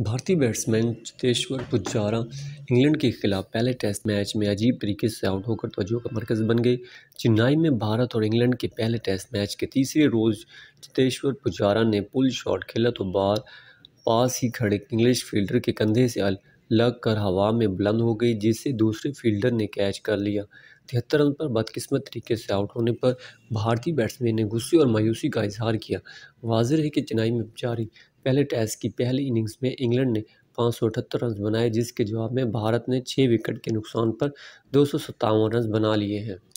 भारतीय batsman Cheteshwar Pujara England के खिलाफ पहले टेस्ट मैच में अजीब तरीके से आउट होकर तवज्जो का मरकज़ बन गए चेन्नई में भारत और इंग्लैंड के पहले टेस्ट मैच के तीसरे रोज़ चितेश्वर पुजारा ने पुल शॉट खेला तो बार पास ही खड़े इंग्लिश फील्डर के कंधे से अल लगकर हवा में बुलंद हो गई जिसे दूसरे फील्डर ने कैच कर लिया तिहत्तर रन पर बदकिस्मत तरीके से आउट होने पर भारतीय बैट्समैन ने गुस्से और मायूसी का इजहार किया वाजर है कि चेन्नई में जारी पहले टेस्ट की पहली इनिंग्स में इंग्लैंड ने पाँच सौ अठहत्तर रन बनाए जिसके जवाब में भारत ने छः विकेट के नुकसान पर दो सौ सत्तावन रन बना लिए हैं